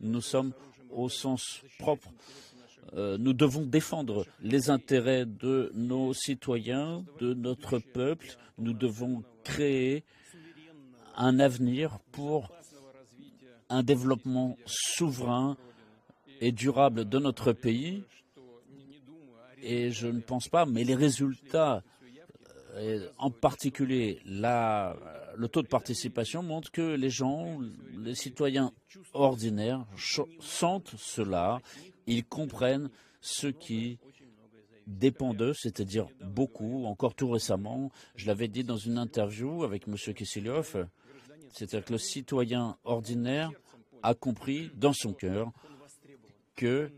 Nous sommes au sens propre. Euh, nous devons défendre les intérêts de nos citoyens, de notre peuple. Nous devons créer un avenir pour un développement souverain et durable de notre pays. Et je ne pense pas, mais les résultats, euh, en particulier la le taux de participation montre que les gens, les citoyens ordinaires sentent cela, ils comprennent ce qui dépend d'eux, c'est-à-dire beaucoup. Encore tout récemment, je l'avais dit dans une interview avec M. Kessiliov, c'est-à-dire que le citoyen ordinaire a compris dans son cœur que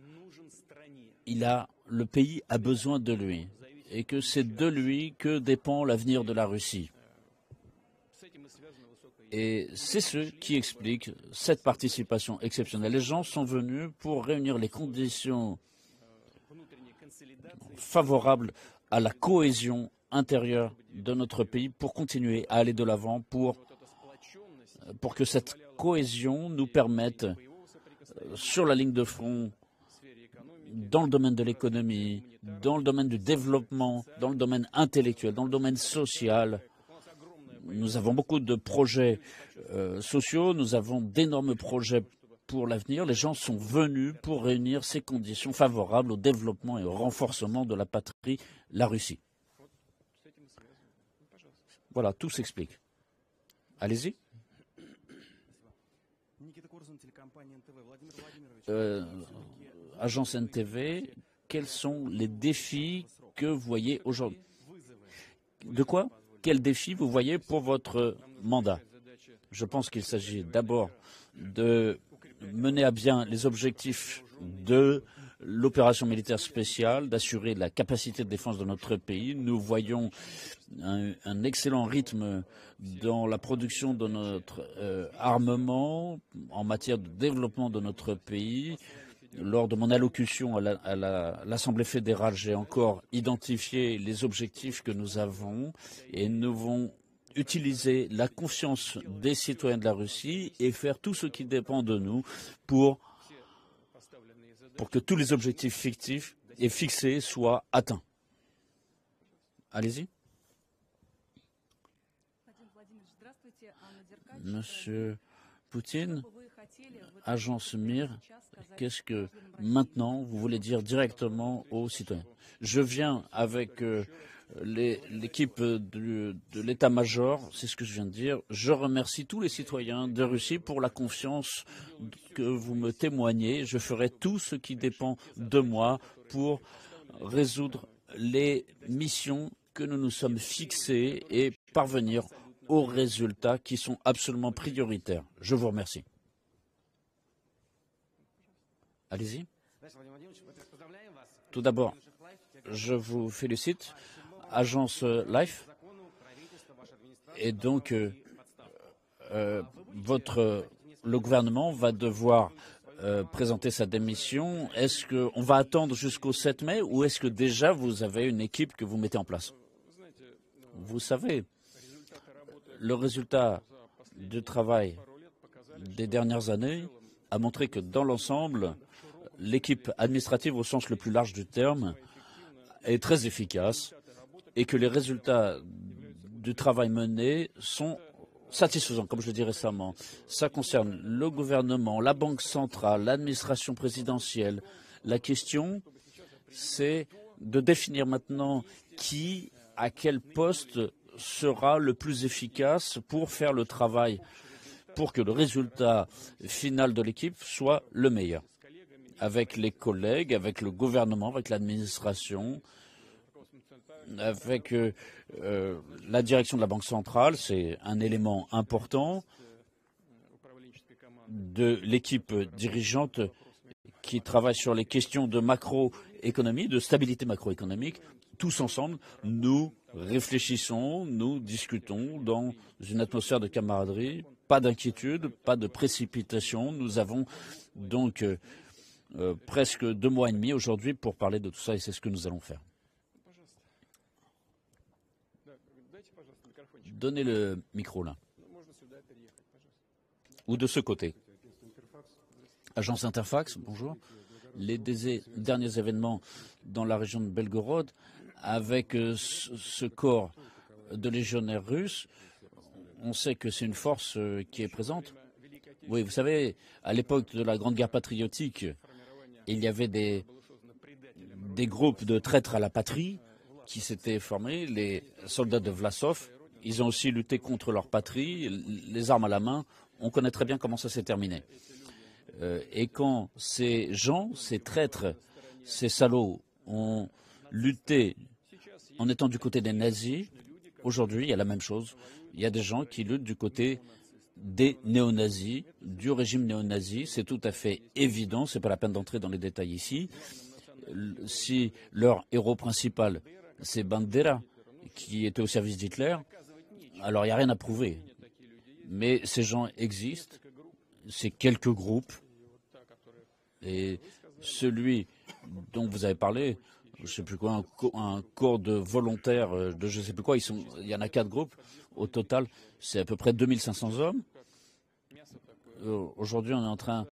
a, le pays a besoin de lui et que c'est de lui que dépend l'avenir de la Russie. Et c'est ce qui explique cette participation exceptionnelle. Les gens sont venus pour réunir les conditions favorables à la cohésion intérieure de notre pays pour continuer à aller de l'avant, pour, pour que cette cohésion nous permette, euh, sur la ligne de front, dans le domaine de l'économie, dans le domaine du développement, dans le domaine intellectuel, dans le domaine social, nous avons beaucoup de projets euh, sociaux, nous avons d'énormes projets pour l'avenir. Les gens sont venus pour réunir ces conditions favorables au développement et au renforcement de la patrie, la Russie. Voilà, tout s'explique. Allez-y. Euh, agence NTV, quels sont les défis que vous voyez aujourd'hui De quoi quels défis vous voyez pour votre mandat Je pense qu'il s'agit d'abord de mener à bien les objectifs de l'opération militaire spéciale, d'assurer la capacité de défense de notre pays. Nous voyons un, excellent rythme dans la production de notre euh, armement en matière de développement de notre pays lors de mon allocution à l'Assemblée fédérale, j'ai encore identifié les objectifs que nous avons et nous vont utiliser la confiance des citoyens de la Russie et faire tout ce qui dépend de nous pour, pour que tous les objectifs fictifs et fixés soient atteints. Allez-y. Monsieur Poutine, agence MIR, qu'est-ce que maintenant vous voulez dire directement aux citoyens Je viens avec euh, l'équipe de l'état-major, c'est ce que je viens de dire. Je remercie tous les citoyens de Russie pour la confiance que vous me témoignez. Je ferai tout ce qui dépend de moi pour résoudre les missions que nous nous sommes fixées et parvenir aux résultats qui sont absolument prioritaires. Je vous remercie. Allez-y. Tout d'abord, je vous félicite, agence Life, et donc euh, euh, votre, le gouvernement va devoir euh, présenter sa démission. Est-ce qu'on va attendre jusqu'au 7 mai ou est-ce que déjà vous avez une équipe que vous mettez en place Vous savez, le résultat du travail des dernières années a montré que dans l'ensemble, l'équipe administrative au sens le plus large du terme est très efficace et que les résultats du travail mené sont satisfaisants, comme je l'ai dit récemment. Ça concerne le gouvernement, la Banque centrale, l'administration présidentielle. La question, c'est de définir maintenant qui, à quel poste sera le plus efficace pour faire le travail, pour que le résultat final de l'équipe soit le meilleur avec les collègues, avec le gouvernement, avec l'administration, avec euh, euh, la direction de la Banque centrale. C'est un élément important de l'équipe dirigeante qui travaille sur les questions de macroéconomie, de stabilité macroéconomique. Tous ensemble, nous réfléchissons, nous discutons dans une atmosphère de camaraderie, pas d'inquiétude, pas de précipitation. Nous avons donc euh, euh, presque deux mois et demi aujourd'hui pour parler de tout ça et c'est ce que nous allons faire. Donnez le micro là. Ou de ce côté. Agence Interfax, bonjour. Les derniers événements dans la région de Belgorod avec euh, ce corps de légionnaires russes, on sait que c'est une force euh, qui est présente. Oui, vous savez, à l'époque de la Grande Guerre patriotique, il y avait des, groupes de traîtres à la patrie qui s'étaient formés, les soldats de Vlasov. Ils ont aussi lutté contre leur patrie, les armes à la main. On connaît très bien comment ça s'est terminé. Euh, et quand ces gens, ces traîtres, ces salauds ont lutté en étant du côté des nazis, aujourd'hui, il y a la même chose. Il y a des gens qui luttent du côté des néo-nazis, du régime néo-nazi. C'est tout à fait évident, c'est pas la peine d'entrer dans les détails ici. Si leur héros principal, c'est Bandera, qui était au service d'Hitler, alors il n'y a rien à prouver. Mais ces gens existent, C'est quelques groupes, et celui dont vous avez parlé, je ne sais plus quoi, un, corps de volontaires, euh, de je ne sais plus quoi, ils sont, il y en a quatre groupes, au total, c'est à peu près 2500 hommes. Euh, aujourd'hui, on est en train,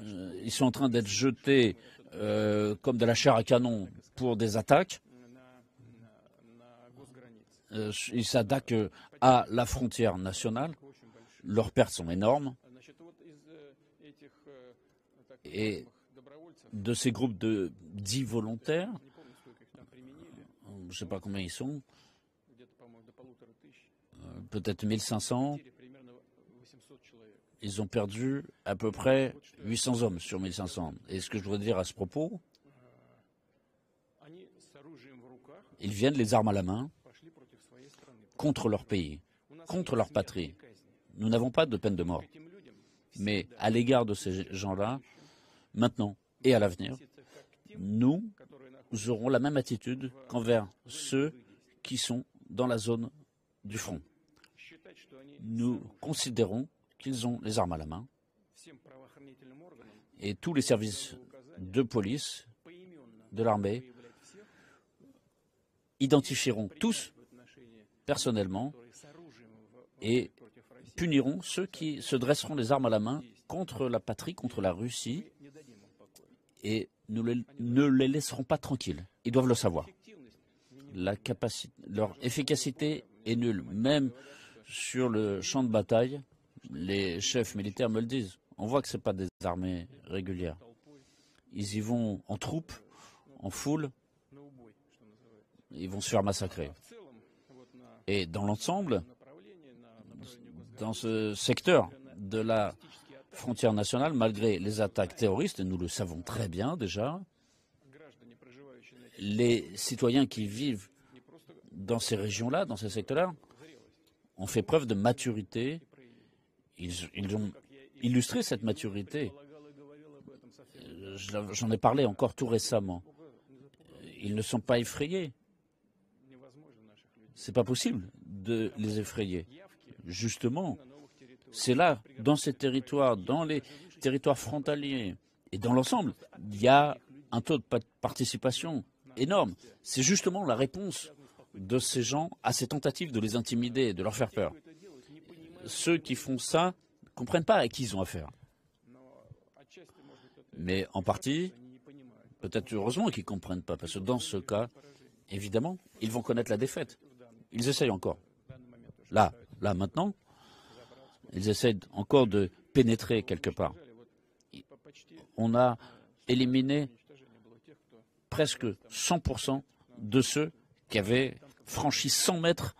euh, ils sont en train d'être jetés euh, comme de la chair à canon pour des attaques. ils s'attaquent à la frontière nationale. Leurs pertes sont énormes. Et de ces groupes de 10 volontaires, je ne sais pas combien ils sont, peut-être 1500. Ils ont perdu à peu près 800 hommes sur 1500. Et ce que je voudrais dire à ce propos, ils viennent les armes à la main contre leur pays, contre leur patrie. Nous n'avons pas de peine de mort. Mais à l'égard de ces gens-là, maintenant et à l'avenir, nous aurons la même attitude qu'envers ceux qui sont dans la zone du front nous considérons qu'ils ont les armes à la main et tous les services de police, de l'armée, identifieront tous personnellement et puniront ceux qui se dresseront les armes à la main contre la patrie, contre la Russie, et nous ne les laisserons pas tranquilles. Ils doivent le savoir. leur efficacité est nulle. Même sur le champ de bataille, les chefs militaires me le disent. On voit que ce n'est pas des armées régulières. Ils y vont en troupes, en foule, ils vont se faire massacrer. Et dans l'ensemble, dans ce secteur de la frontière nationale, malgré les attaques terroristes, et nous le savons très bien déjà, les citoyens qui vivent dans ces régions-là, dans ces secteurs-là, ont fait preuve de maturité. Ils, ont illustré cette maturité. Euh, j'en ai parlé encore tout récemment. Euh, ils ne sont pas effrayés. Ce n'est pas possible de les effrayer. Justement, c'est là, dans ces territoires, dans les territoires frontaliers et dans l'ensemble, il y a un taux de participation énorme. C'est justement la réponse de ces gens à ces tentatives de les intimider et de leur faire peur. Ceux qui font ça ne comprennent pas à qui ils ont affaire. Mais en partie, peut-être heureusement qu'ils ne comprennent pas, parce que dans ce cas, évidemment, ils vont connaître la défaite. Ils essayent encore. Là, là, maintenant, ils essayent encore de pénétrer quelque part. On a éliminé presque 100% de ceux qui avait franchi 100 mètres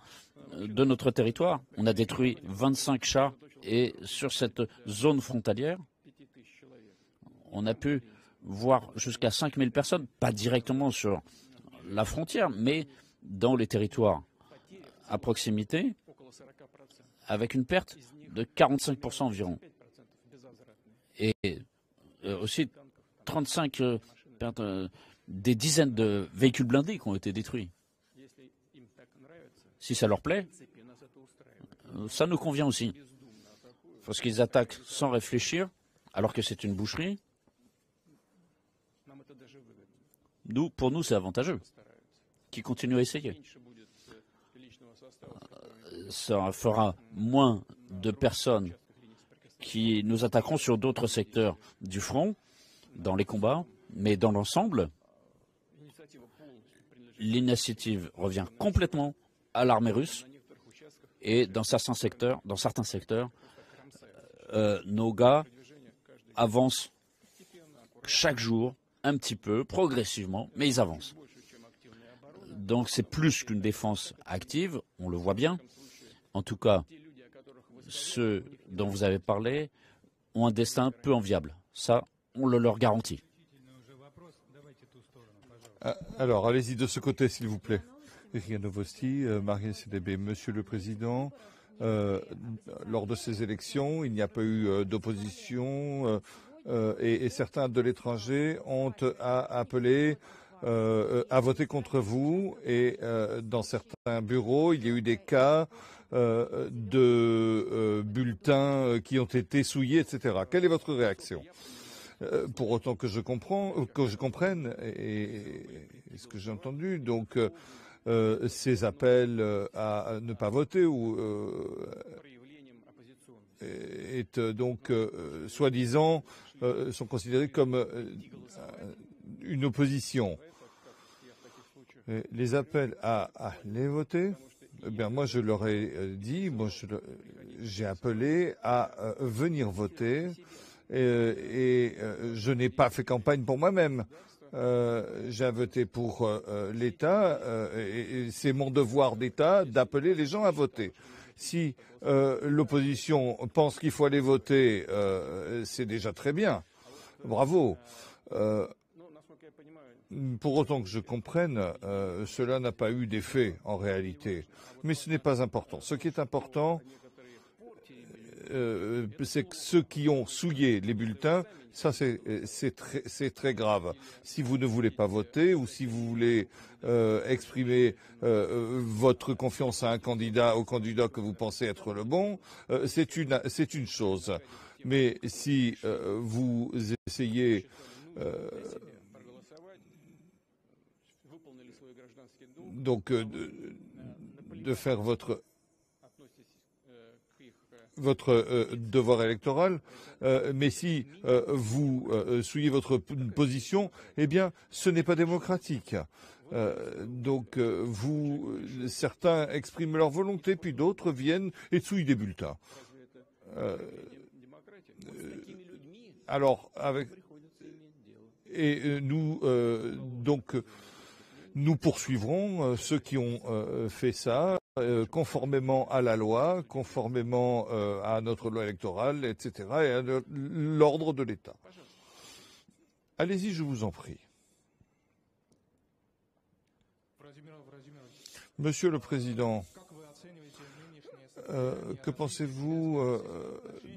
euh, de notre territoire. On a détruit 25 chars et sur cette zone frontalière, on a pu voir jusqu'à 5000 personnes, pas directement sur la frontière, mais dans les territoires à proximité, avec une perte de 45% environ. Et euh, aussi 35 euh, des dizaines de véhicules blindés qui ont été détruits si ça leur plaît, ça nous convient aussi. Parce qu'ils attaquent sans réfléchir, alors que c'est une boucherie. Nous, pour nous, c'est avantageux. Qui continuent à essayer. Ça fera moins de personnes qui nous attaqueront sur d'autres secteurs du front, dans les combats, mais dans l'ensemble, l'initiative revient complètement à l'armée russe. Et dans certains secteurs, dans certains secteurs euh, nos gars avancent chaque jour, un petit peu, progressivement, mais ils avancent. Donc c'est plus qu'une défense active, on le voit bien. En tout cas, ceux dont vous avez parlé ont un destin peu enviable. Ça, on le leur garantit. Ah, alors, allez-y de ce côté, s'il vous plaît. Novosti, euh, Marine CDB. Monsieur le Président, euh, lors de ces élections, il n'y a pas eu euh, d'opposition et, certains de l'étranger ont appelé à voter contre vous et dans certains bureaux, il y a eu des cas de bulletins qui ont été souillés, etc. Quelle est votre réaction pour autant que je comprends, que je comprenne, et, et ce que j'ai entendu, donc euh, ces appels euh, à ne pas voter ou est euh, donc soi-disant sont considérés comme une opposition. les appels à aller voter, eh moi je leur ai dit, moi j'ai appelé à venir voter et je n'ai pas fait campagne pour moi-même. Euh, j'ai voté pour euh, euh, l'État et, c'est mon devoir d'État d'appeler les gens à voter. Si l'opposition pense qu'il faut aller voter, c'est déjà très bien. Bravo. Pour autant que je comprenne, cela n'a pas eu d'effet en réalité. Mais ce n'est pas important. Ce qui est important, euh, euh, c'est c'est ceux qui ont souillé les bulletins, ça euh, c'est très, grave. Si vous ne voulez pas voter ou si vous voulez exprimer votre confiance à un candidat, au candidat que vous pensez être le bon, c'est une, chose. Mais si vous essayez donc de faire votre votre euh, devoir électoral, euh, mais si euh, vous souillez votre position, eh bien, ce n'est pas démocratique. donc vous, certains expriment leur volonté, puis d'autres viennent et souillent des bulletins. alors avec et nous donc nous poursuivrons ceux qui ont fait ça. Euh, conformément à la loi, conformément euh, à notre loi électorale, etc., et à l'ordre de l'État. Allez-y, je vous en prie. Monsieur le Président, euh, que pensez-vous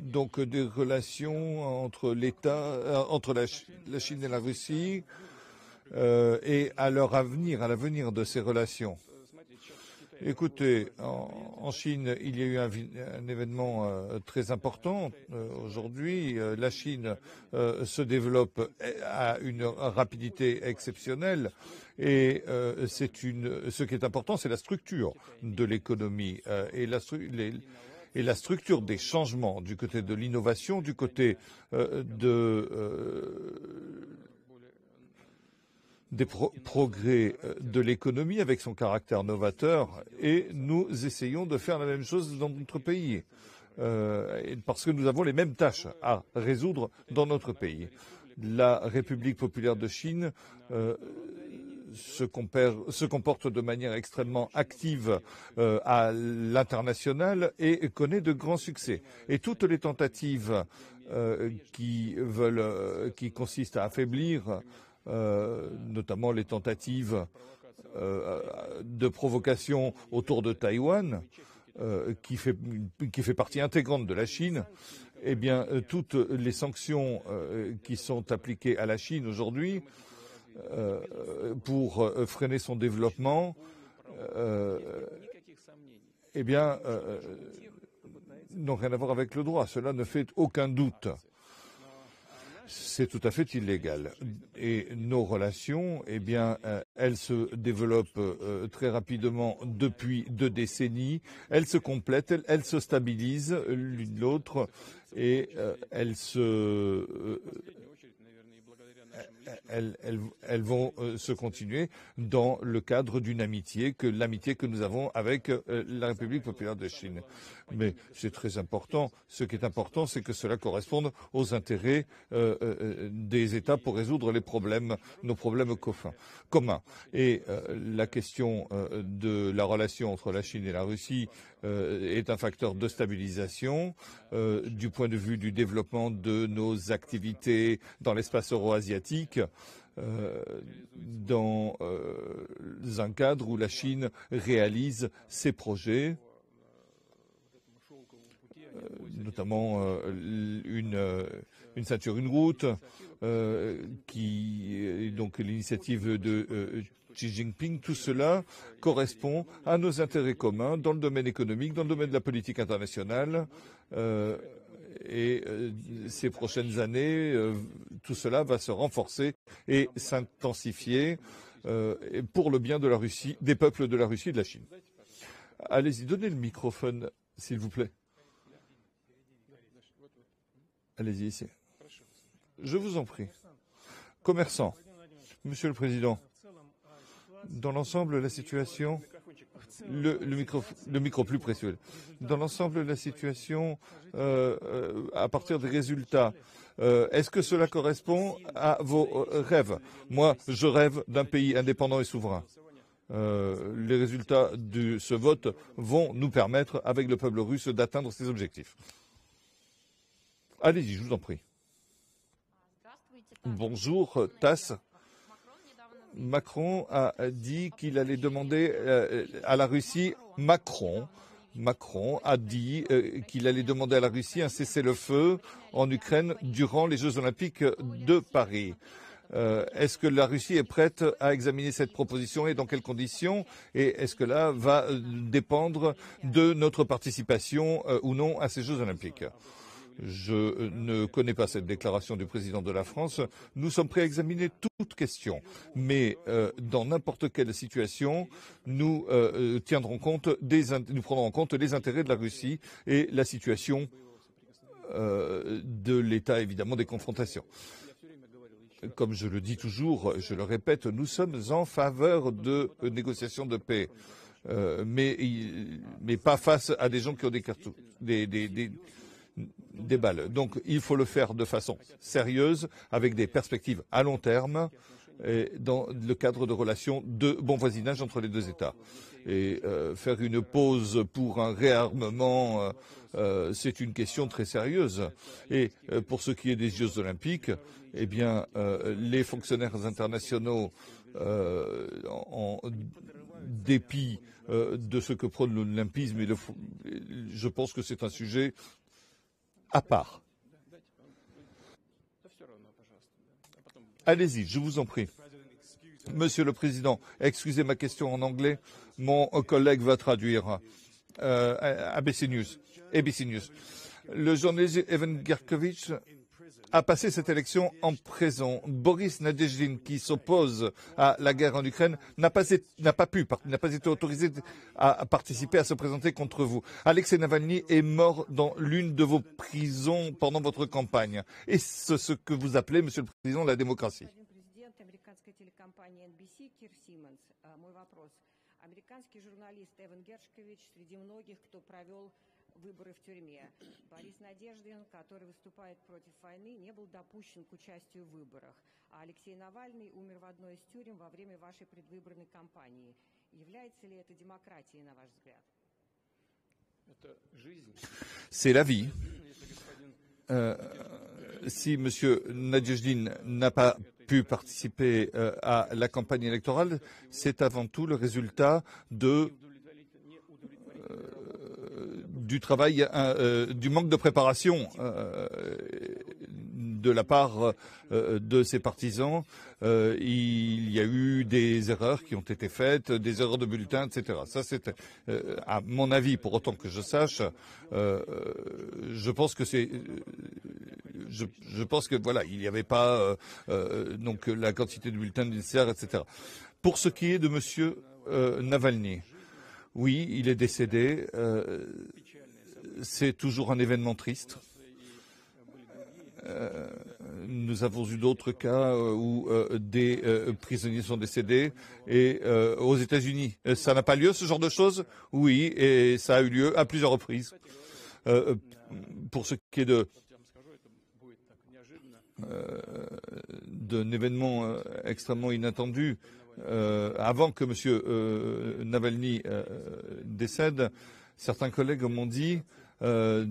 donc des relations entre l'État, entre la, la, Chine et la Russie, et à leur avenir, à l'avenir de ces relations Écoutez, en, Chine, il y a eu un, événement euh, très important euh, aujourd'hui. Euh, la Chine se développe à une rapidité exceptionnelle. Et c'est une, ce qui est important, c'est la structure de l'économie et la structure des changements du côté de l'innovation, du côté de des progrès euh, de l'économie avec son caractère novateur et nous essayons de faire la même chose dans notre pays. Euh, parce que nous avons les mêmes tâches à résoudre dans notre pays. La République populaire de Chine euh, se, comporte de manière extrêmement active à l'international et connaît de grands succès. Et toutes les tentatives qui veulent, qui consistent à affaiblir euh, notamment les tentatives euh, de provocation autour de Taïwan, euh, qui fait, qui, fait, partie intégrante de la Chine, eh bien, toutes les sanctions qui sont appliquées à la Chine aujourd'hui pour freiner son développement, eh bien, n'ont rien à voir avec le droit. Cela ne fait aucun doute c'est tout à fait illégal. Et nos relations, eh bien, euh, elles se développent euh, très rapidement depuis deux décennies. Elles se complètent, elles, se stabilisent l'une l'autre et euh, elles se euh, elles, vont euh, se continuer dans le cadre d'une amitié que l'amitié que nous avons avec euh, la République populaire de Chine. Mais c'est très important. Ce qui est important, c'est que cela corresponde aux intérêts des États pour résoudre les problèmes, nos problèmes communs. Et la question de la relation entre la Chine et la Russie euh, est un facteur de stabilisation euh, du point de vue du développement de nos activités dans l'espace euro-asiatique. Euh, dans un cadre où la Chine réalise ses projets notamment une, une, ceinture, une route, qui est donc l'initiative de Xi Jinping, tout cela correspond à nos intérêts communs dans le domaine économique, dans le domaine de la politique internationale. Euh, et euh, ces prochaines années, euh, tout cela va se renforcer et s'intensifier pour le bien de la Russie, des peuples de la Russie et de la Chine. Allez-y, donnez le microphone, s'il vous plaît. Allez-y, ici. Je vous en prie. Commerçant, Monsieur le Président, dans l'ensemble, la situation, le, micro, le micro plus précieux. Dans l'ensemble, la situation euh, euh, à partir des résultats. Euh, est-ce que cela correspond à vos rêves Moi, je rêve d'un pays indépendant et souverain. les résultats de ce vote vont nous permettre, avec le peuple russe, d'atteindre ces objectifs. Allez-y, je vous en prie. Bonjour, Tass. Macron a dit qu'il allait demander euh, à la Russie Macron. Macron a dit euh, qu'il allait demander à la Russie un cessez-le-feu en Ukraine durant les Jeux olympiques de Paris. Euh, est-ce que la Russie est prête à examiner cette proposition et dans quelles conditions Et est-ce que cela va dépendre de notre participation ou non à ces Jeux olympiques je euh, ne connais pas cette déclaration du président de la France. Nous sommes prêts à examiner toute question. Mais euh, dans n'importe quelle situation, nous, euh, tiendrons compte nous prendrons en compte les intérêts de la Russie et la situation de l'État, évidemment, des confrontations comme je le dis toujours, je le répète, nous sommes en faveur de négociations de paix, mais, pas face à des gens qui ont des cartouches, des des balles. Donc il faut le faire de façon sérieuse, avec des perspectives à long terme, et dans le cadre de relations de bon voisinage entre les deux États. Et euh, faire une pause pour un réarmement, euh, euh, c'est une question très sérieuse. Et pour ce qui est des Jeux olympiques, eh bien, les fonctionnaires internationaux, en, dépit de ce que prône l'olympisme, je pense que c'est un sujet à part. Allez-y, je vous en prie. Monsieur le Président, excusez ma question en anglais. Mon collègue va traduire. Euh, ABC News. ABC News. Le journaliste Evan Gerkovitch a passé cette élection en prison. Boris Nadezhdin, qui s'oppose à la guerre en Ukraine, n'a pas, pas, pu, n'a pas été autorisé à participer, à se présenter contre vous. Alexei Navalny est mort dans l'une de vos prisons pendant votre campagne. Et ce, ce que vous appelez, Monsieur le Président, la démocratie. выборы в тюрьме. Борис Надеждин, который выступает против войны, не был допущен к участию в выборах. А Алексей Навальный умер в одной из тюрем во время вашей предвыборной кампании. Является ли это демократией, на ваш взгляд? C'est la vie. Euh, si M. Nadjejdin n'a pas pu participer euh, à la campagne électorale, c'est avant tout le résultat de du travail, euh, euh, du manque de préparation euh, de la part de ses partisans. il y a eu des erreurs qui ont été faites, des erreurs de bulletins, etc. Ça, c'était, à mon avis, pour autant que je sache, je pense que c'est, je, pense que voilà, il n'y avait pas donc la quantité de bulletins nécessaires, etc. Pour ce qui est de Monsieur Navalny. Oui, il est décédé c'est toujours un événement triste. Euh, nous avons eu d'autres cas euh, où euh, des prisonniers sont décédés. Et aux États-Unis, ça n'a pas lieu, ce genre de choses Oui, et ça a eu lieu à plusieurs reprises. pour ce qui est de d'un événement extrêmement inattendu, avant que M. Navalny décède, certains collègues m'ont dit euh,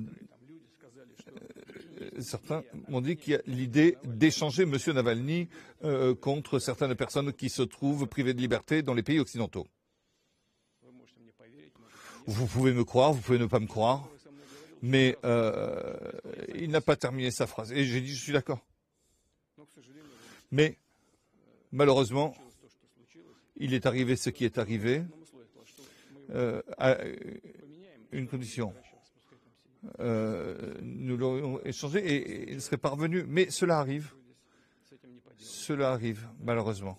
euh, certains m'ont dit qu'il y a l'idée d'échanger M. Navalny euh, contre certaines personnes qui se trouvent privées de liberté dans les pays occidentaux. Vous pouvez me croire, vous pouvez ne pas me croire, mais il n'a pas terminé sa phrase. Et j'ai dit, je suis d'accord. Mais malheureusement, il est arrivé ce qui est arrivé à une condition. Euh, nous l'aurions échangé et, il serait parvenu. Mais cela arrive. Cela arrive, malheureusement.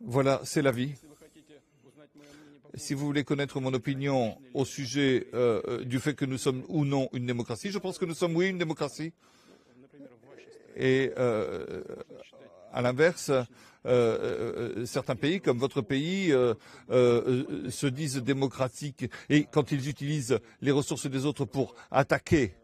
Voilà, c'est la vie. Si vous voulez connaître mon opinion au sujet euh, euh, du fait que nous sommes ou non une démocratie, je pense que nous sommes oui une démocratie. Et à l'inverse, euh, euh, euh, certains pays, comme votre pays, se disent démocratiques et quand ils utilisent les ressources des autres pour attaquer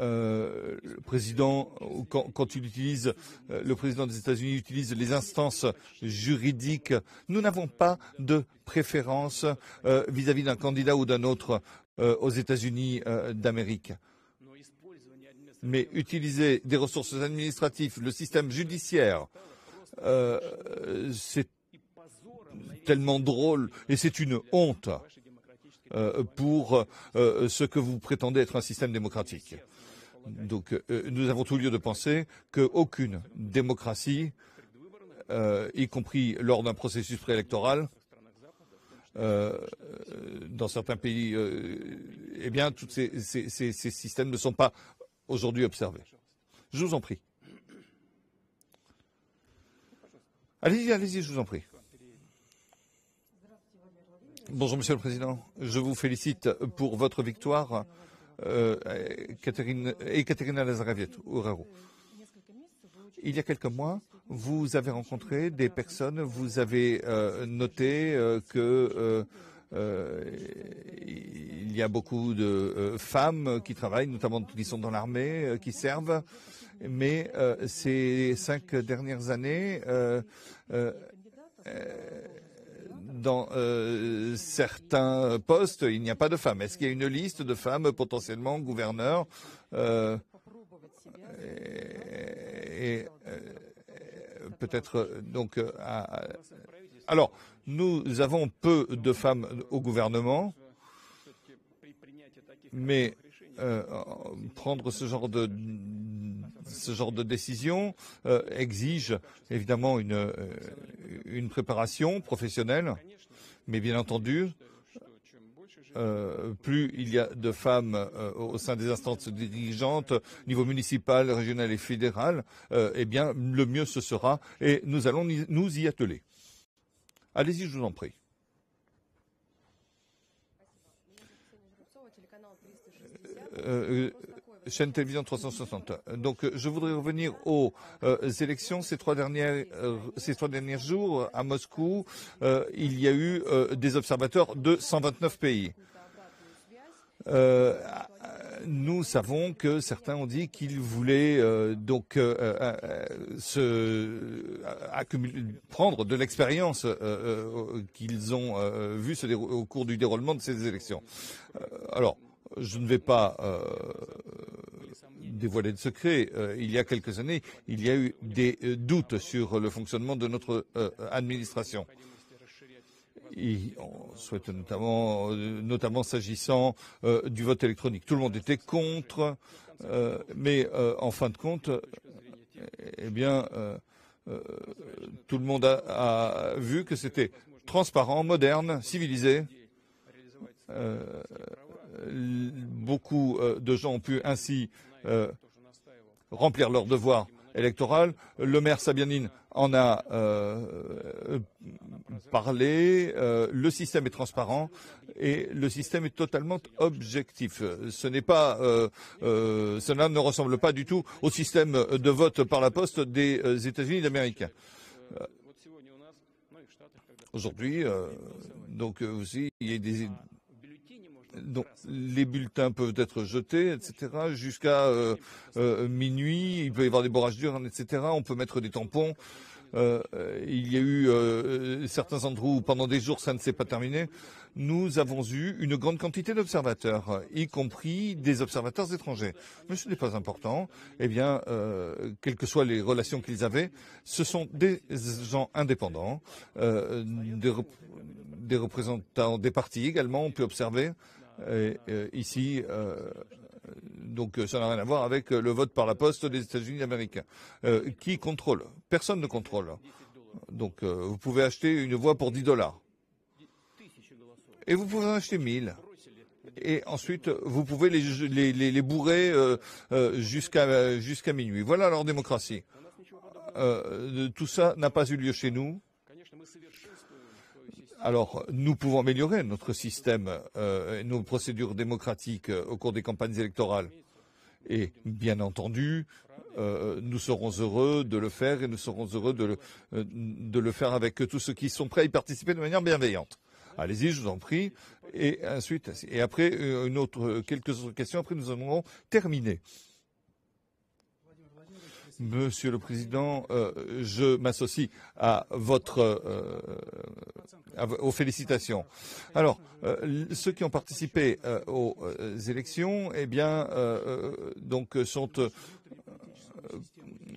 le président, quand, quand, le président des États-Unis utilise les instances juridiques. Nous n'avons pas de préférence vis-à-vis d'un candidat ou d'un autre aux États-Unis d'Amérique mais utiliser des ressources administratives, le système judiciaire, euh, c'est tellement drôle et c'est une honte euh, pour euh, ce que vous prétendez être un système démocratique. Donc nous avons tout lieu de penser qu'aucune démocratie, y compris lors d'un processus préélectoral, dans certains pays, eh bien, tous ces, systèmes ne sont pas aujourd'hui observé. Je vous en prie. Allez-y, allez-y, je vous en prie. Bonjour, Monsieur le Président. Je vous félicite pour votre victoire, euh, Catherine, et Katerina Il y a quelques mois, vous avez rencontré des personnes, vous avez euh, noté euh, que euh, il y a beaucoup de euh, femmes qui travaillent, notamment qui sont dans l'armée, euh, qui servent. Mais ces cinq dernières années, dans certains postes, il n'y a pas de femmes. Est-ce qu'il y a une liste de femmes potentiellement gouverneurs et, peut-être donc à alors, nous avons peu de femmes au gouvernement, mais euh, prendre ce genre de décision euh, exige évidemment euh, une, préparation professionnelle, mais bien entendu, plus il y a de femmes au sein des instances dirigeantes, niveau municipal, régional et fédéral, eh bien, le mieux ce sera et nous allons nous y atteler. Allez-y, je vous en prie. Euh, euh, chaîne télévision 360. Donc, je voudrais revenir aux euh, élections ces trois dernières ces trois derniers jours à Moscou. il y a eu des observateurs de 129 pays nous savons que certains ont dit qu'ils voulaient euh, donc euh, euh, se prendre de l'expérience qu'ils ont vue au cours du déroulement de ces élections. alors, je ne vais pas dévoiler de secret, il y a quelques années, il y a eu des doutes sur le fonctionnement de notre administration on souhaite notamment, euh, notamment s'agissant euh, du vote électronique. Tout le monde était contre, euh, mais en fin de compte, eh bien, tout le monde a vu que c'était transparent, moderne, civilisé. beaucoup de gens ont pu ainsi remplir leurs devoirs électorale. Le maire Sabianine en a euh, parlé. Euh, le système est transparent et le système est totalement objectif. Ce n'est pas, euh, cela ne ressemble pas du tout au système de vote par la poste des États-Unis d'Amérique. Aujourd'hui, donc aussi, il y a des donc les bulletins peuvent être jetés, etc. Jusqu'à euh, euh, minuit, il peut y avoir des borrages durs, etc. On peut mettre des tampons. Euh, il y a eu certains endroits où pendant des jours ça ne s'est pas terminé. Nous avons eu une grande quantité d'observateurs, y compris des observateurs étrangers. Mais ce n'est pas important. Eh bien, quelles que soient les relations qu'ils avaient, ce sont des gens indépendants, des, des représentants des partis également. On peut observer et, euh, ici. Euh, donc ça n'a rien à voir avec le vote par la poste des États-Unis américains. Euh, qui contrôle Personne ne contrôle. Donc vous pouvez acheter une voix pour 10 dollars. Et vous pouvez en acheter 1000 et ensuite vous pouvez les, bourrer jusqu'à minuit. Voilà leur démocratie. tout ça n'a pas eu lieu chez nous. Alors, nous pouvons améliorer notre système, euh, et nos procédures démocratiques euh, au cours des campagnes électorales. Et bien entendu, euh, nous serons heureux de le faire et nous serons heureux de le, faire avec tous ceux qui sont prêts à y participer de manière bienveillante. Allez-y, je vous en prie. Et ensuite, et après, quelques autres questions. Après, nous en aurons terminé. Monsieur le Président, euh, je m'associe à votre, euh, aux félicitations. Alors, euh, ceux qui ont participé aux élections, eh bien, donc sont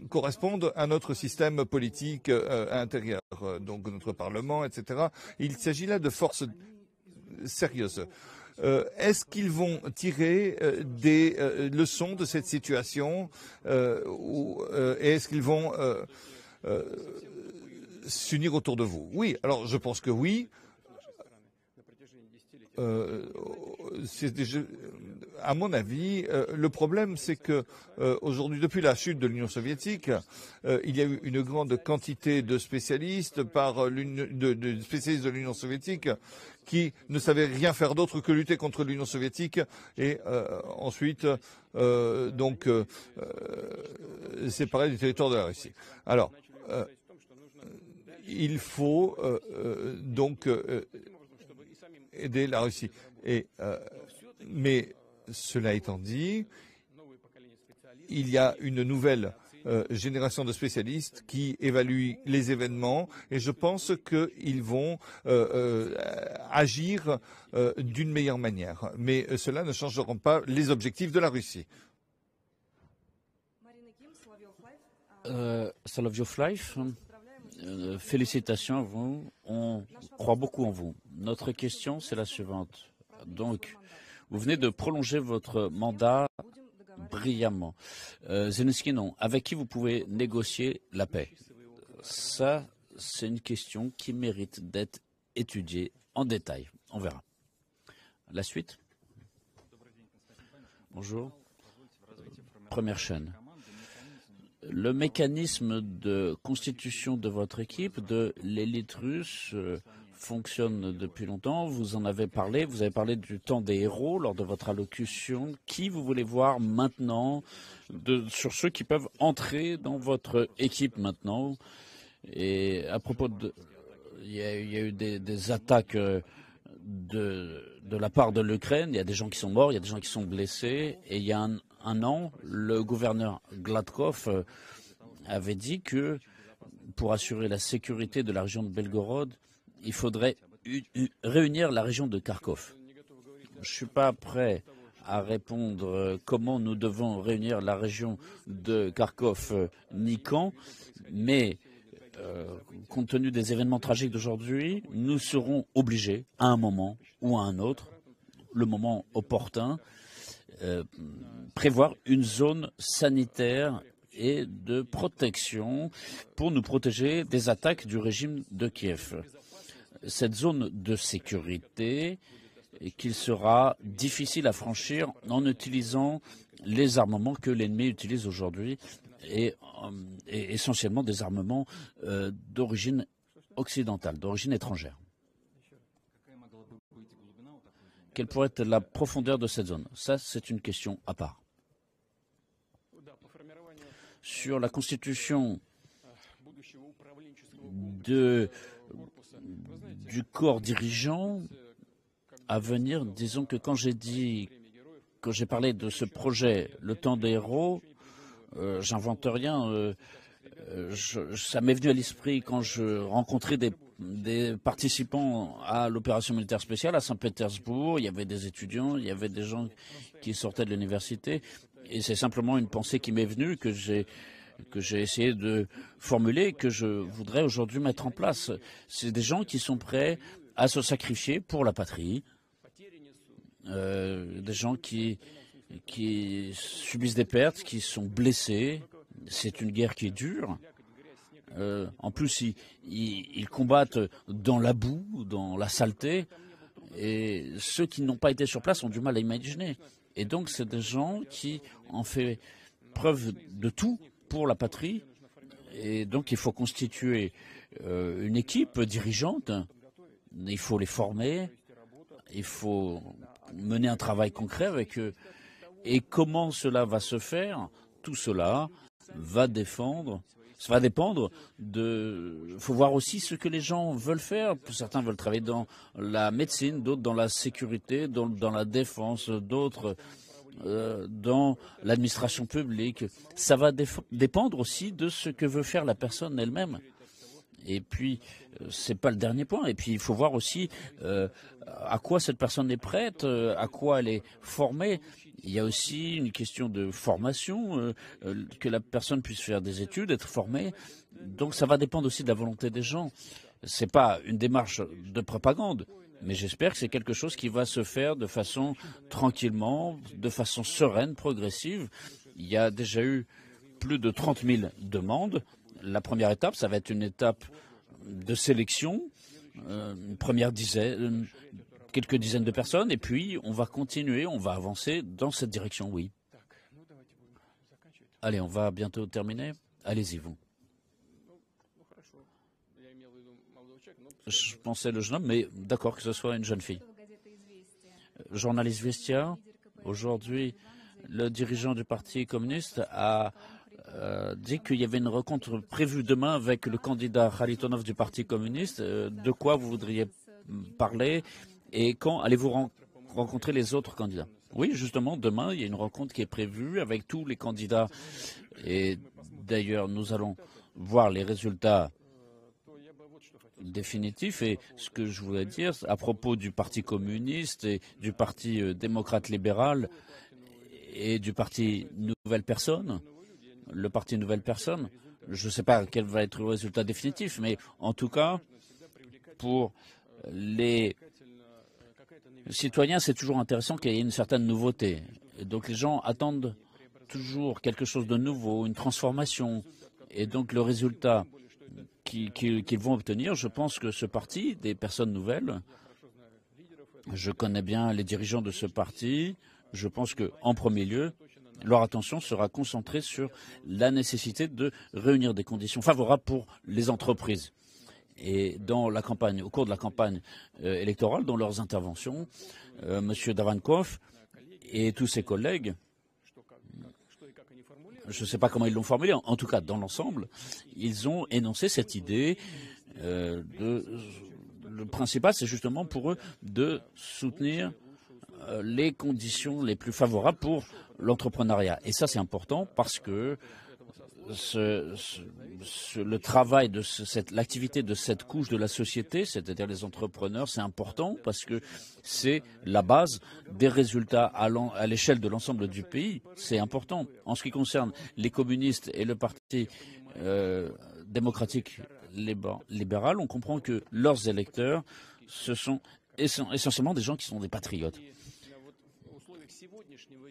correspondent à notre système politique intérieur, donc notre Parlement, etc. Il s'agit là de forces sérieuses. Euh, est-ce qu'ils vont tirer euh, des euh, leçons de cette situation ou, et est-ce qu'ils vont s'unir autour de vous Oui, alors je pense que oui. Euh, euh, à mon avis, euh, le problème, c'est que aujourd'hui, depuis la chute de l'Union soviétique, il y a eu une grande quantité de spécialistes par de, spécialistes de l'Union soviétique qui ne savaient rien faire d'autre que lutter contre l'Union soviétique et ensuite donc séparer du territoire de la Russie. Alors, il faut donc aider la Russie. Euh, mais cela étant dit, il y a une nouvelle euh, génération de spécialistes qui évaluent les événements et je pense qu'ils vont euh, agir d'une meilleure manière. Mais cela ne changera pas les objectifs de la Russie. Life, hein. Euh, félicitations à vous. On croit beaucoup en vous. Notre question, c'est la suivante. Donc, vous venez de prolonger votre mandat brillamment. Euh, non. Avec qui vous pouvez négocier la paix Ça, c'est une question qui mérite d'être étudiée en détail. On verra. La suite Bonjour. Première chaîne le mécanisme de constitution de votre équipe, de l'élite russe, euh, fonctionne depuis longtemps. Vous en avez parlé. Vous avez parlé du temps des héros lors de votre allocution. Qui vous voulez voir maintenant sur ceux qui peuvent entrer dans votre équipe maintenant Et à propos de... Il y a, eu des, attaques euh, de, de la part de l'Ukraine. Il y a des gens qui sont morts, il y a des gens qui sont blessés. Et il y a un, un an, le gouverneur Gladkov euh, avait dit que pour assurer la sécurité de la région de Belgorod, il faudrait réunir la région de Kharkov. Je ne suis pas prêt à répondre euh, comment nous devons réunir la région de Kharkov euh, ni quand, mais compte tenu des événements tragiques d'aujourd'hui, nous serons obligés, à un moment ou à un autre, le moment opportun, euh, prévoir une zone sanitaire et de protection pour nous protéger des attaques du régime de Kiev. Cette zone de sécurité qu'il sera difficile à franchir en utilisant les armements que l'ennemi utilise aujourd'hui et, euh, essentiellement des armements euh, d'origine occidentale, d'origine étrangère. Quelle pourrait être la profondeur de cette zone Ça, c'est une question à part. Sur la constitution du corps dirigeant à venir, disons que quand j'ai dit, quand j'ai parlé de ce projet, le temps des héros, euh, j'invente rien. Euh, ça m'est venu à l'esprit quand je rencontrais des, participants à l'opération militaire spéciale à Saint-Pétersbourg. Il y avait des étudiants, il y avait des gens qui sortaient de l'université. Et c'est simplement une pensée qui m'est venue que j'ai que j'ai essayé de formuler, que je voudrais aujourd'hui mettre en place. C'est des gens qui sont prêts à se sacrifier pour la patrie, euh, des gens qui, qui subissent des pertes, qui sont blessés, c'est une guerre qui est dure. Euh, en plus, ils, combattent dans la boue, dans la saleté. Et ceux qui n'ont pas été sur place ont du mal à imaginer. Et donc, c'est des gens qui ont fait preuve de tout pour la patrie. Et donc, il faut constituer euh, une équipe dirigeante. Il faut les former. Il faut mener un travail concret avec eux. Et comment cela va se faire Tout cela va défendre. Ça va dépendre de. faut voir aussi ce que les gens veulent faire. Certains veulent travailler dans la médecine, d'autres dans la sécurité, dans la défense, d'autres euh, dans l'administration publique. Ça va dépendre aussi de ce que veut faire la personne elle-même. Et puis, euh, ce n'est pas le dernier point. Et puis, il faut voir aussi euh, à quoi cette personne est prête, à quoi elle est formée. Il y a aussi une question de formation, euh, euh, que la personne puisse faire des études, être formée. Donc ça va dépendre aussi de la volonté des gens. Ce n'est pas une démarche de propagande, mais j'espère que c'est quelque chose qui va se faire de façon tranquillement, de façon sereine, progressive. Il y a déjà eu plus de 30 000 demandes. La première étape, ça va être une étape de sélection, euh, une première dizaine, quelques dizaines de personnes, et puis on va continuer, on va avancer dans cette direction, oui. Allez, on va bientôt terminer. Allez-y, vous. Je pensais le jeune homme, mais d'accord que ce soit une jeune fille. Journaliste Vestia, aujourd'hui, le dirigeant du Parti communiste a euh, dit qu'il y avait une rencontre prévue demain avec le candidat Khalitonov du Parti communiste. Euh, de quoi vous voudriez parler et quand allez-vous rencontrer les autres candidats Oui, justement, demain, il y a une rencontre qui est prévue avec tous les candidats. Et d'ailleurs, nous allons voir les résultats définitifs. Et ce que je voulais dire à propos du Parti communiste et du Parti euh, démocrate libéral et du Parti Nouvelle Personne, le Parti Nouvelle Personne, je ne sais pas quel va être le résultat définitif, mais en tout cas, pour les citoyens, c'est toujours intéressant qu'il y ait une certaine nouveauté. donc les gens attendent toujours quelque chose de nouveau, une transformation. Et donc le résultat qu'ils vont obtenir, je pense que ce parti, des personnes nouvelles, je connais bien les dirigeants de ce parti, je pense qu'en premier lieu, leur attention sera concentrée sur la nécessité de réunir des conditions favorables pour les entreprises et dans la campagne, au cours de la campagne euh, électorale, dans leurs interventions, Monsieur M. Davankov et tous ses collègues, je ne sais pas comment ils l'ont formulé, en tout cas dans l'ensemble, ils ont énoncé cette idée euh, de... Le principal, c'est justement pour eux de soutenir euh, les conditions les plus favorables pour l'entrepreneuriat. Et ça, c'est important parce que ce, le travail de cette, l'activité de cette couche de la société, c'est-à-dire les entrepreneurs, c'est important parce que c'est la base des résultats à, à l'échelle de l'ensemble du pays. C'est important. En ce qui concerne les communistes et le parti euh, démocratique libéral, on comprend que leurs électeurs, ce sont essentiellement des gens qui sont des patriotes.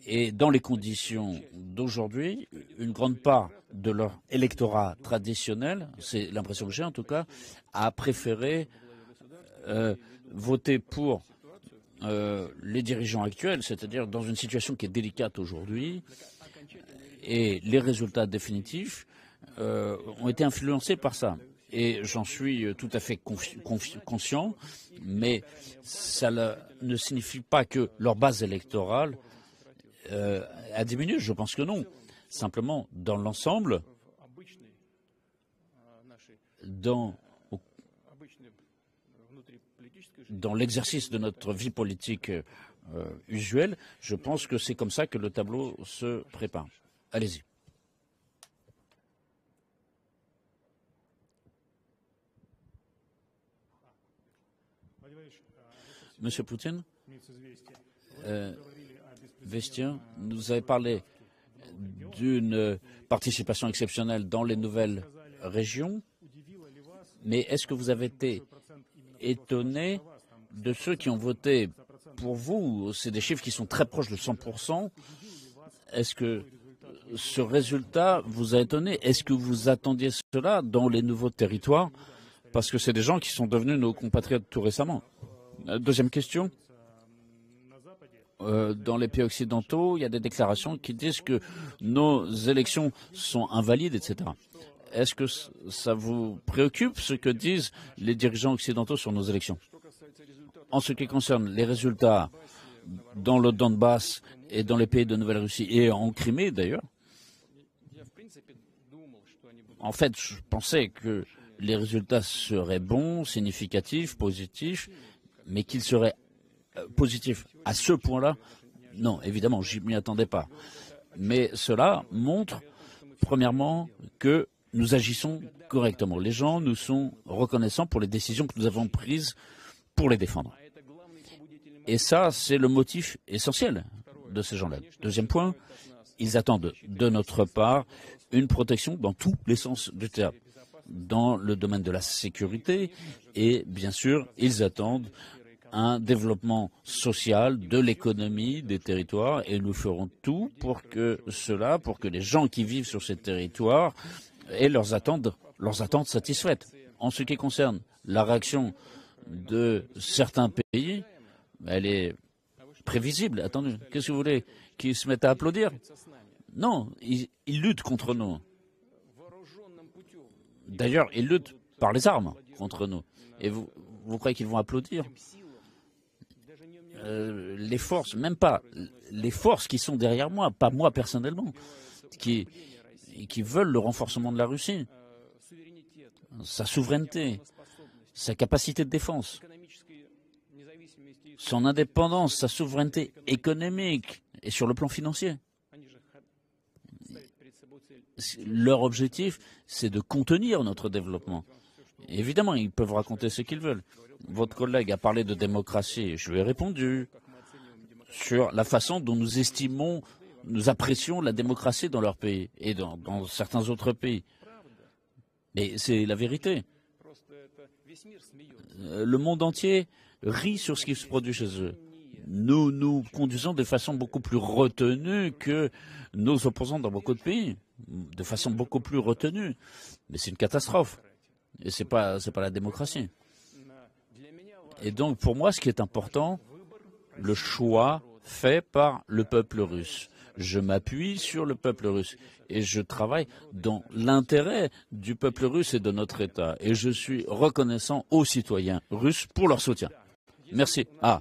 Et dans les conditions d'aujourd'hui, une grande part de leur électorat traditionnel, c'est l'impression que j'ai en tout cas, a préféré euh, voter pour euh, les dirigeants actuels, c'est-à-dire dans une situation qui est délicate aujourd'hui, et les résultats définitifs euh, ont été influencés par ça et j'en suis euh, tout à fait conscient, mais ça ne signifie pas que leur base électorale euh, a diminué, je pense que non. Simplement, dans l'ensemble, dans, l'exercice de notre vie politique euh, usuelle, je pense que c'est comme ça que le tableau se prépare. Allez-y. Monsieur Poutine, euh, Vestien nous avez parlé d'une participation exceptionnelle dans les nouvelles régions, mais est-ce que vous avez été étonné de ceux qui ont voté pour vous C'est des chiffres qui sont très proches de 100%. Est-ce que ce résultat vous a étonné Est-ce que vous attendiez cela dans les nouveaux territoires Parce que c'est des gens qui sont devenus nos compatriotes tout récemment. Euh, deuxième question. Euh, dans les pays occidentaux, il y a des déclarations qui disent que nos élections sont invalides, etc. Est-ce que ça vous préoccupe ce que disent les dirigeants occidentaux sur nos élections En ce qui concerne les résultats dans le Donbass et dans les pays de Nouvelle-Russie et en Crimée d'ailleurs, en fait, je pensais que les résultats seraient bons, significatifs, positifs, mais qu'il serait euh, positif à ce point-là, non, évidemment, je m'y attendais pas. Mais cela montre, premièrement, que nous agissons correctement. Les gens nous sont reconnaissants pour les décisions que nous avons prises pour les défendre. Et ça, c'est le motif essentiel de ces gens-là. Deuxième point, ils attendent de notre part une protection dans tous les sens du terme dans le domaine de la sécurité et bien sûr, ils attendent un développement social de l'économie des territoires et nous ferons tout pour que cela, pour que les gens qui vivent sur ces territoires aient leurs attentes, leurs attentes satisfaites. En ce qui concerne la réaction de certains pays, elle est prévisible. Attendez, qu'est-ce que vous voulez Qu'ils se mettent à applaudir Non, ils luttent contre nous. D'ailleurs, ils luttent par les armes contre nous. Et vous, croyez qu'ils vont applaudir euh, Les forces, même pas, les forces qui sont derrière moi, pas moi personnellement, qui, qui veulent le renforcement de la Russie, sa souveraineté, sa capacité de défense, son indépendance, sa souveraineté économique et sur le plan financier leur objectif, c'est de contenir notre développement. Évidemment, ils peuvent raconter ce qu'ils veulent. Votre collègue a parlé de démocratie. et Je lui ai répondu sur la façon dont nous estimons, nous apprécions la démocratie dans leur pays et dans, certains autres pays. Mais c'est la vérité. Euh, le monde entier rit sur ce qui se produit chez eux. Nous nous conduisons de façon beaucoup plus retenue que nos opposants dans beaucoup de pays de façon beaucoup plus retenue. Mais c'est une catastrophe. Et ce n'est pas, pas la démocratie. Et donc, pour moi, ce qui est important, le choix fait par le peuple russe. Je m'appuie sur le peuple russe et je travaille dans l'intérêt du peuple russe et de notre État. Et je suis reconnaissant aux citoyens russes pour leur soutien. Merci. Ah,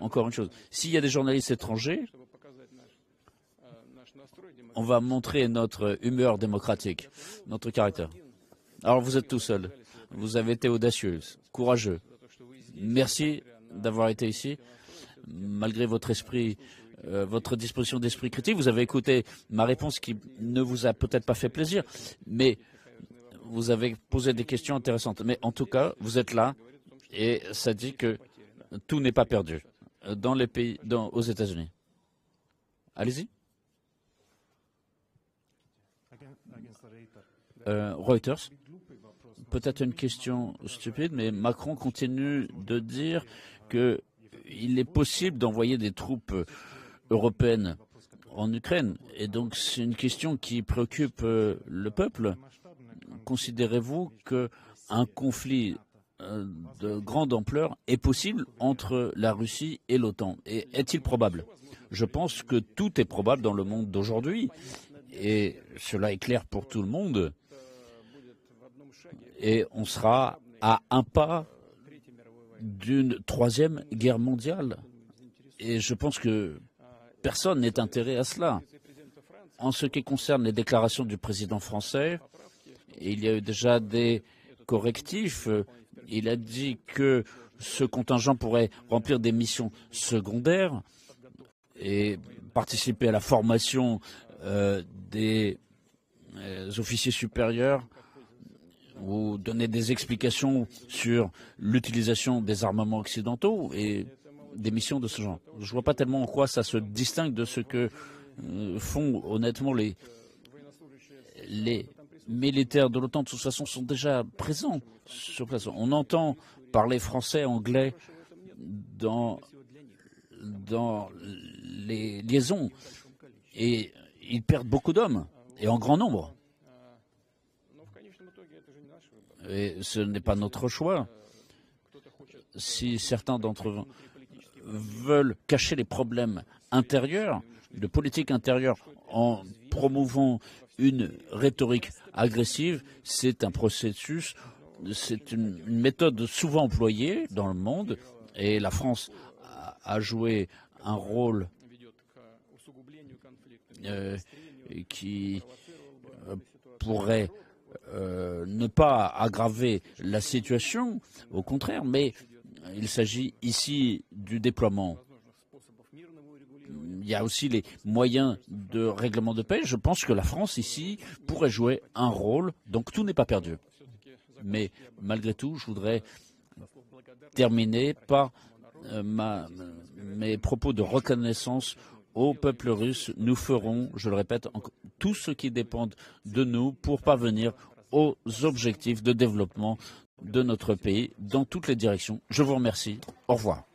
encore une chose. S'il y a des journalistes étrangers on va montrer notre humeur démocratique, notre caractère. Alors vous êtes tout seul. Vous avez été audacieux, courageux. Merci d'avoir été ici. Malgré votre esprit, euh, votre disposition d'esprit critique, vous avez écouté ma réponse qui ne vous a peut-être pas fait plaisir, mais vous avez posé des questions intéressantes. Mais en tout cas, vous êtes là et ça dit que tout n'est pas perdu euh, dans les pays, dans, aux États-Unis. Allez-y. Euh, Reuters. Peut-être une question stupide, mais Macron continue de dire qu'il est possible d'envoyer des troupes européennes en Ukraine. Et donc, c'est une question qui préoccupe euh, le peuple. Considérez-vous qu'un conflit euh, de grande ampleur est possible entre la Russie et l'OTAN Et est-il probable Je pense que tout est probable dans le monde d'aujourd'hui. Et cela est clair pour tout le monde et on sera à un pas d'une troisième guerre mondiale. Et je pense que personne n'est intérêt à cela. En ce qui concerne les déclarations du président français, il y a eu déjà des correctifs. Il a dit que ce contingent pourrait remplir des missions secondaires et participer à la formation euh, des euh, officiers supérieurs ou donner des explications sur l'utilisation des armements occidentaux et des missions de ce genre. Je ne vois pas tellement en quoi ça se distingue de ce que euh, font honnêtement les, les militaires de l'OTAN. De toute façon, sont déjà présents sur place. On entend parler français, anglais dans, dans les liaisons et ils perdent beaucoup d'hommes et en grand nombre. Et ce n'est pas notre choix. Si certains d'entre vous veulent cacher les problèmes intérieurs, de politique intérieure, en promouvant une rhétorique agressive, c'est un processus, c'est une, méthode souvent employée dans le monde, et la France a, joué un rôle euh, qui euh, pourrait euh, ne pas aggraver la situation, au contraire, mais il s'agit ici du déploiement. Il y a aussi les moyens de règlement de paix. Je pense que la France ici pourrait jouer un rôle, donc tout n'est pas perdu. Mais malgré tout, je voudrais terminer par euh, mes propos de reconnaissance au peuple russe. Nous ferons, je le répète, tout ce qui dépend de nous pour parvenir aux objectifs de développement de notre pays dans toutes les directions. Je vous remercie. Au revoir.